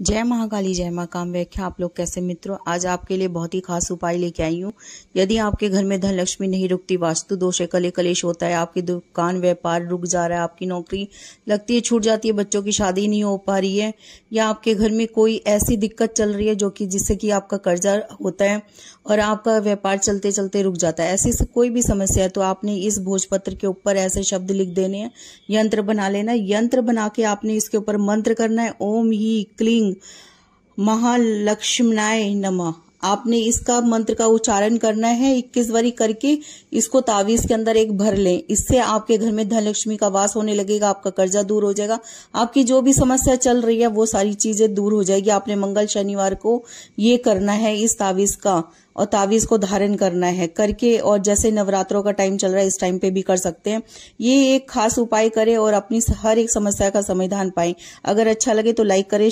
जय महाकाली जय माँ काम व्याख्या आप लोग कैसे मित्रों आज आपके लिए बहुत ही खास उपाय लेके आई हूँ यदि आपके घर में धन लक्ष्मी नहीं रुकती वास्तु दोष कले कलेश होता है आपकी दुकान व्यापार रुक जा रहा है आपकी नौकरी लगती है छूट जाती है बच्चों की शादी नहीं हो पा रही है या आपके घर में कोई ऐसी दिक्कत चल रही है जो की जिससे की आपका कर्जा होता है और आपका व्यापार चलते चलते रुक जाता है ऐसी कोई भी समस्या है तो आपने इस भोजपत्र के ऊपर ऐसे शब्द लिख देने हैं यंत्र बना लेना यंत्र बना के आपने इसके ऊपर मंत्र करना है ओम ही क्लीन सिंह महालक्ष्मणाय नमः आपने इसका मंत्र का उच्चारण करना है इक्कीस बारी करके इसको तावीज के अंदर एक भर लें इससे आपके घर में धनलक्ष्मी का वास होने लगेगा आपका कर्जा दूर हो जाएगा आपकी जो भी समस्या चल रही है वो सारी चीजें दूर हो जाएगी आपने मंगल शनिवार को ये करना है इस तावीज का और तावीज को धारण करना है करके और जैसे नवरात्रों का टाइम चल रहा है इस टाइम पे भी कर सकते हैं ये एक खास उपाय करें और अपनी हर एक समस्या का समाधान पाएं अगर अच्छा लगे तो लाइक करें